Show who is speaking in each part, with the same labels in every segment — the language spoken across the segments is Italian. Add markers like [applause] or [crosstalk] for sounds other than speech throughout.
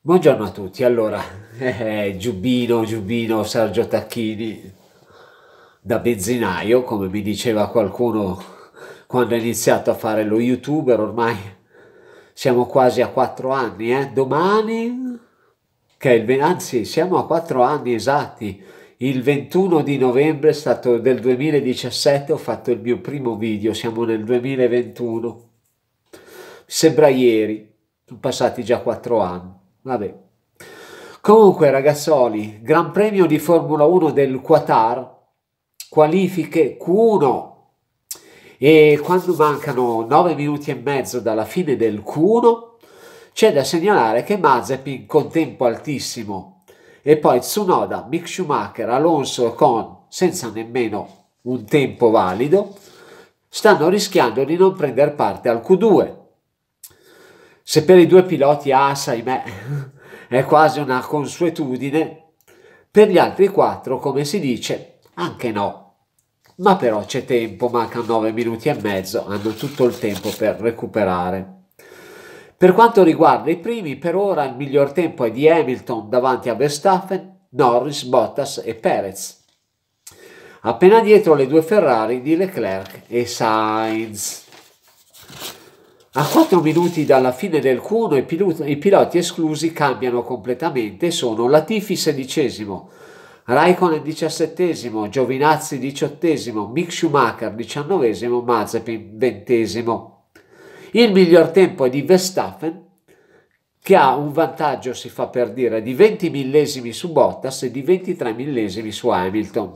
Speaker 1: Buongiorno a tutti, allora, [laughs] eh, Giubino, Giubbino, Sergio Tacchini, da benzinaio, come mi diceva qualcuno quando ho iniziato a fare lo youtuber, ormai siamo quasi a quattro anni, eh? domani, che il, anzi siamo a quattro anni esatti, il 21 di novembre del 2017 ho fatto il mio primo video, siamo nel 2021, sembra ieri, sono passati già quattro anni. Vabbè. Comunque, ragazzoli, Gran Premio di Formula 1 del Qatar, qualifiche Q1. E quando mancano 9 minuti e mezzo dalla fine del Q1, c'è da segnalare che Mazepin con tempo altissimo e poi Tsunoda, Mick Schumacher, Alonso con senza nemmeno un tempo valido stanno rischiando di non prendere parte al Q2 se per i due piloti ASA, ahimè, [laughs] è quasi una consuetudine, per gli altri quattro, come si dice, anche no. Ma però c'è tempo, mancano 9 minuti e mezzo, hanno tutto il tempo per recuperare. Per quanto riguarda i primi, per ora il miglior tempo è di Hamilton davanti a Verstappen, Norris, Bottas e Perez. Appena dietro le due Ferrari di Leclerc e Sainz. A 4 minuti dalla fine del Q1 i, piloti esclusi cambiano completamente e sono Latifi sedicesimo, Raikkonen diciassettesimo, Giovinazzi diciottesimo, Mick Schumacher diciannovesimo, Mazepin ventesimo. Il miglior tempo è di Verstappen che ha un vantaggio, si fa per dire, di 20 millesimi su Bottas e di 23 millesimi su Hamilton.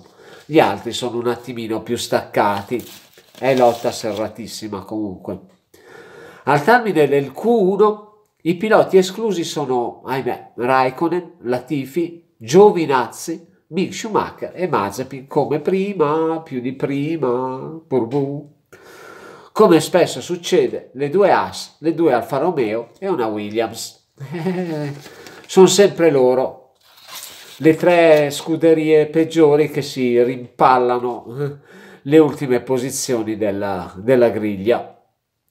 Speaker 1: Gli altri sono un attimino più staccati. È lotta serratissima comunque. Al termine del Q1 i piloti esclusi sono, ahimè, Raikkonen, Latifi, Giovinazzi, Mick Schumacher e Mazepin come prima, più di prima, burbù. Come spesso succede, le due As, le due Alfa Romeo e una Williams. [laughs] sono sempre loro, le tre scuderie peggiori che si rimpallano eh, le ultime posizioni della, della griglia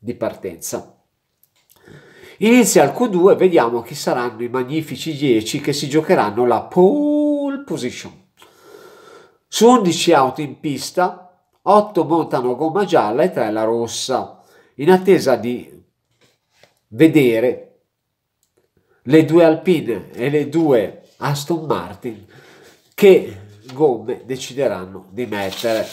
Speaker 1: di partenza. Inizia al Q2 e vediamo chi saranno i magnifici 10 che si giocheranno la pole position. Su 11 auto in pista, 8 montano gomma gialla e 3 la rossa, in attesa di vedere le due Alpine e le due Aston Martin che gomme decideranno di mettere.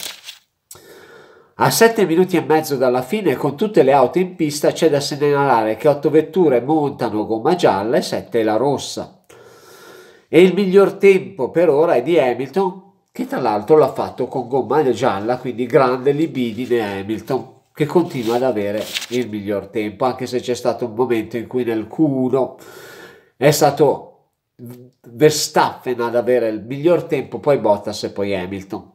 Speaker 1: A 7 minuti e mezzo dalla fine, con tutte le auto in pista, c'è da segnalare che 8 vetture montano gomma gialla e 7 la rossa. E il miglior tempo per ora è di Hamilton, che tra l'altro l'ha fatto con gomma gialla, quindi grande libidine Hamilton, che continua ad avere il miglior tempo, anche se c'è stato un momento in cui nel Q1 è stato Verstappen ad avere il miglior tempo, poi Bottas e poi Hamilton.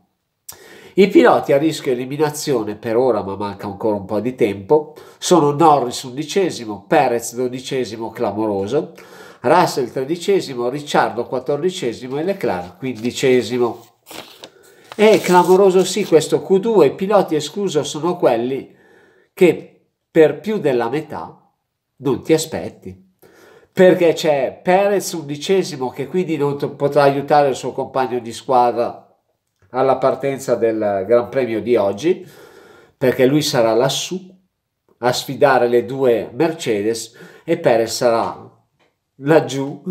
Speaker 1: I piloti a rischio eliminazione per ora, ma manca ancora un po' di tempo, sono Norris undicesimo, Perez dodicesimo clamoroso, Russell tredicesimo, Ricciardo quattordicesimo e Leclerc quindicesimo. È clamoroso sì questo Q2, i piloti escluso sono quelli che per più della metà non ti aspetti. Perché c'è Perez undicesimo che quindi non potrà aiutare il suo compagno di squadra alla partenza del Gran Premio di oggi, perché lui sarà lassù a sfidare le due Mercedes e Perez sarà laggiù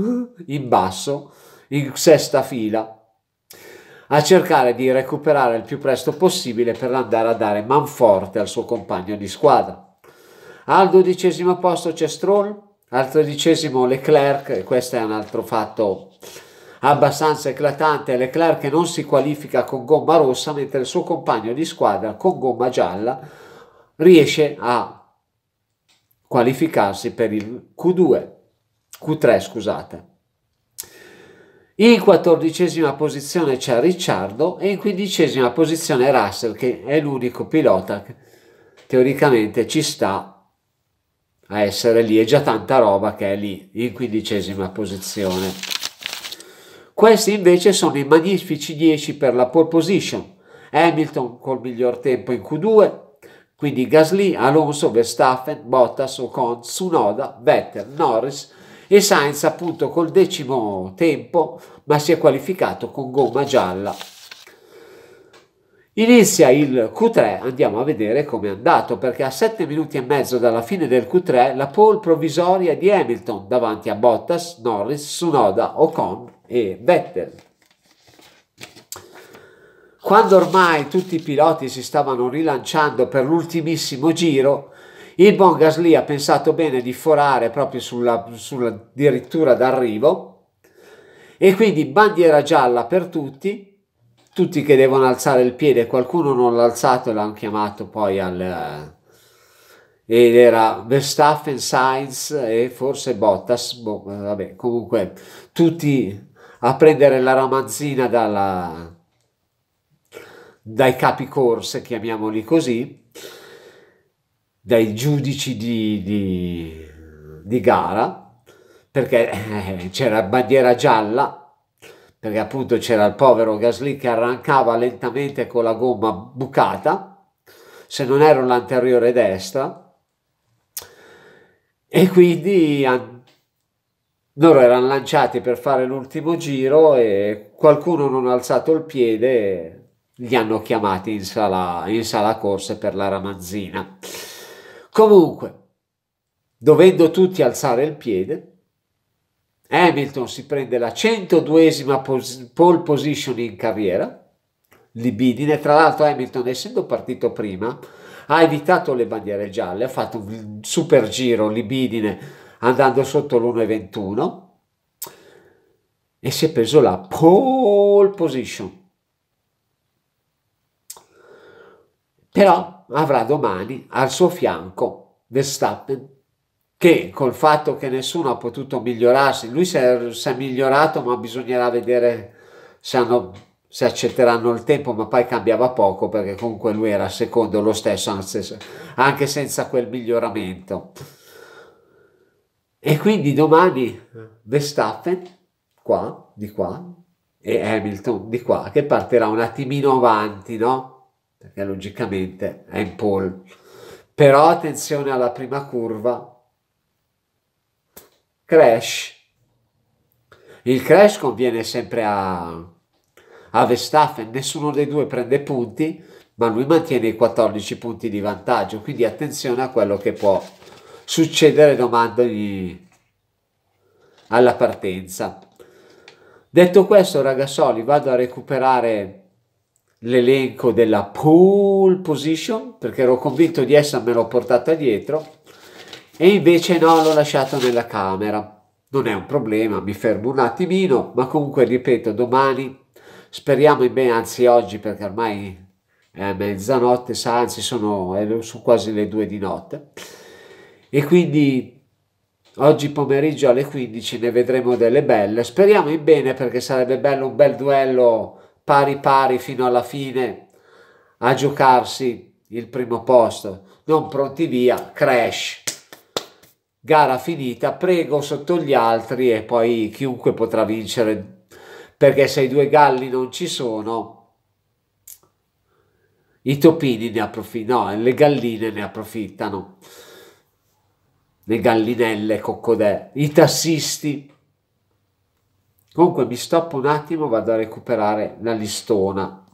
Speaker 1: in basso, in sesta fila, a cercare di recuperare il più presto possibile per andare a dare manforte al suo compagno di squadra. Al dodicesimo posto c'è Stroll, al tredicesimo Leclerc, e questo è un altro fatto abbastanza eclatante Leclerc non si qualifica con gomma rossa mentre il suo compagno di squadra con gomma gialla riesce a qualificarsi per il Q2, Q3 scusate. In quattordicesima posizione c'è Ricciardo e in quindicesima posizione Russell che è l'unico pilota che teoricamente ci sta a essere lì, è già tanta roba che è lì in quindicesima posizione. Questi invece sono i magnifici 10 per la pole position. Hamilton col miglior tempo in Q2, quindi Gasly, Alonso, Verstappen, Bottas, Ocon, Sunoda, Vettel, Norris e Sainz appunto col decimo tempo ma si è qualificato con gomma gialla. Inizia il Q3, andiamo a vedere come è andato, perché a 7 minuti e mezzo dalla fine del Q3 la pole provvisoria di Hamilton davanti a Bottas, Norris, Sunoda, Ocon e Vettel. Quando ormai tutti i piloti si stavano rilanciando per l'ultimissimo giro, il buon Gasly ha pensato bene di forare proprio sulla, sulla dirittura d'arrivo e quindi bandiera gialla per tutti, tutti che devono alzare il piede, qualcuno non l'ha alzato e l'hanno chiamato poi al... Eh, ed era Verstappen, Sainz e forse Bottas, boh, vabbè, comunque tutti a prendere la ramanzina dalla, dai capi corse, chiamiamoli così, dai giudici di, di, di gara, perché eh, c'era bandiera gialla, perché appunto c'era il povero Gasly che arrancava lentamente con la gomma bucata, se non era l'anteriore destra, e quindi loro erano lanciati per fare l'ultimo giro e qualcuno non ha alzato il piede li hanno chiamati in sala, in sala corse per la ramanzina comunque dovendo tutti alzare il piede Hamilton si prende la 102esima pole position in carriera libidine tra l'altro Hamilton essendo partito prima ha evitato le bandiere gialle ha fatto un super giro libidine Ah. andando sotto l'1,21 e si è preso la pole position. Però avrà domani al suo fianco Verstappen che col fatto che nessuno ha potuto migliorarsi, lui si è, si è migliorato ma bisognerà vedere se hanno se accetteranno il tempo, ma poi cambiava poco perché comunque lui era secondo lo stesso, anche senza quel miglioramento. E quindi domani eh, Verstappen, qua, di qua, e Hamilton di qua, che partirà un attimino avanti, no? Perché logicamente è in pole. Però attenzione alla prima curva. Crash. Il crash conviene sempre a, a Verstappen, nessuno dei due prende punti, ma lui mantiene i 14 punti di vantaggio, quindi attenzione a quello che può succedere domandogli alla partenza. Detto questo, ragazzoli, vado a recuperare l'elenco della pole position perché ero convinto di essermelo portata dietro e invece no, l'ho lasciato nella camera. Non è un problema, mi fermo un attimino, ma comunque ripeto, domani speriamo in me, anzi oggi perché ormai è mezzanotte, anzi sono, eh, sono quasi le due di notte. E quindi oggi pomeriggio alle 15 ne vedremo delle belle. Speriamo in bene perché sarebbe bello un bel duello pari pari fino alla fine a giocarsi il primo posto. Non pronti via, crash. Gara finita, prego sotto gli altri e poi chiunque potrà vincere perché se i due galli non ci sono i topini ne approfittano, le galline ne approfittano le gallinelle coccodè, i tassisti. Comunque mi stoppo un attimo, vado a recuperare la listona.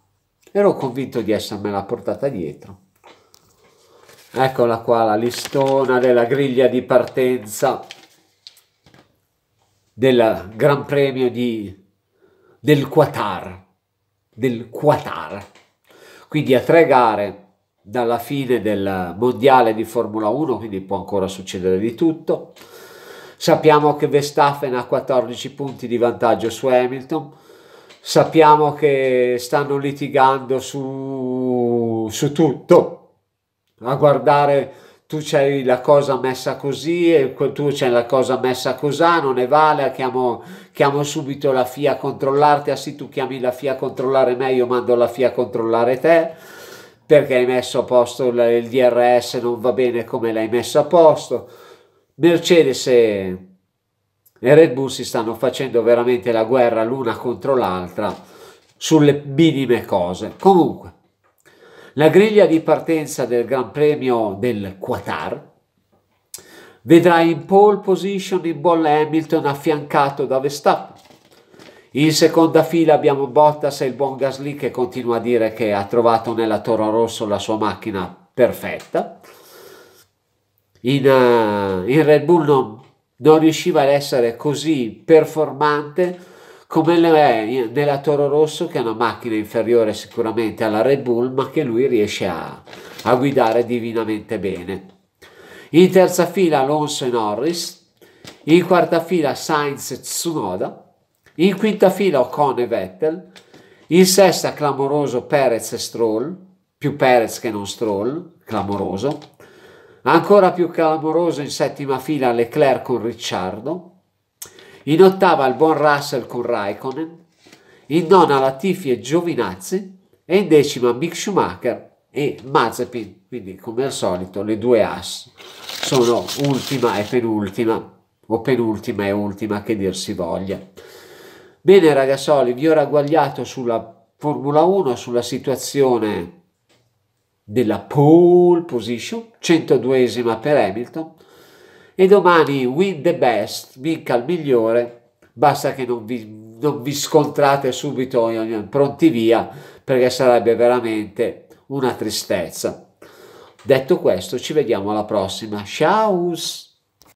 Speaker 1: Ero convinto di essermela portata dietro. Eccola qua, la listona della griglia di partenza del Gran Premio di, del Qatar. Del Qatar. Quindi a tre gare dalla fine del mondiale di Formula 1, quindi può ancora succedere di tutto. Sappiamo che Verstappen ha 14 punti di vantaggio su Hamilton, sappiamo che stanno litigando su, su tutto, a guardare tu c'hai la cosa messa così e tu c'hai la cosa messa così, non ne vale, chiamo, chiamo subito la FIA a controllarti, ah sì tu chiami la FIA a controllare me, io mando la FIA a controllare te perché hai messo a posto il DRS, non va bene come l'hai messo a posto. Mercedes e Red Bull si stanno facendo veramente la guerra l'una contro l'altra sulle minime cose. Comunque, la griglia di partenza del Gran Premio del Qatar vedrà in pole position in Boll Hamilton affiancato da Verstappen in seconda fila abbiamo Bottas e il buon Gasly che continua a dire che ha trovato nella Toro Rosso la sua macchina perfetta. In, uh, in Red Bull non, non, riusciva ad essere così performante come è nella Toro Rosso che è una macchina inferiore sicuramente alla Red Bull ma che lui riesce a, a guidare divinamente bene. In terza fila Alonso e Norris, in quarta fila Sainz e Tsunoda, in quinta fila Ocon e Vettel, in sesta clamoroso Perez e Stroll, più Perez che non Stroll, clamoroso. Ancora più clamoroso in settima fila Leclerc con Ricciardo, in ottava il buon Russell con Raikkonen, in nona Latifi e Giovinazzi e in decima Mick Schumacher e Mazepin. Quindi come al solito le due AS sono ultima e penultima o penultima e ultima che dir si voglia. Bene ragazzoli, vi ho ragguagliato sulla Formula 1, sulla situazione della pole position, 102esima per Hamilton, e domani win the best, vinca il migliore, basta che non vi, non vi scontrate subito pronti via, perché sarebbe veramente una tristezza. Detto questo, ci vediamo alla prossima. Ciao!